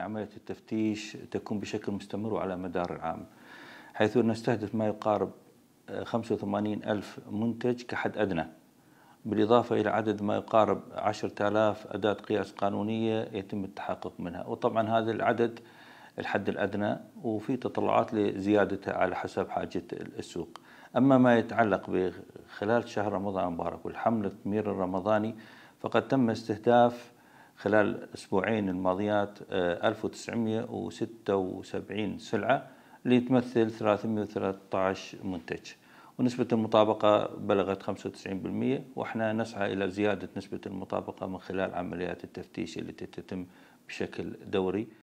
عملية التفتيش تكون بشكل مستمر وعلى مدار العام حيث نستهدف ما يقارب 85 آه، ألف منتج كحد أدنى بالإضافة إلى عدد ما يقارب 10,000 أداة قياس قانونية يتم التحقق منها وطبعا هذا العدد الحد الأدنى وفي تطلعات لزيادته على حسب حاجة السوق أما ما يتعلق بخلال شهر رمضان المبارك والحملة مير الرمضاني فقد تم استهداف خلال الأسبوعين الماضيات 1976 آه، سلعة اللي تمثل 313 منتج ونسبة المطابقة بلغت 95% وإحنا نسعى إلى زيادة نسبة المطابقة من خلال عمليات التفتيش التي تتم بشكل دوري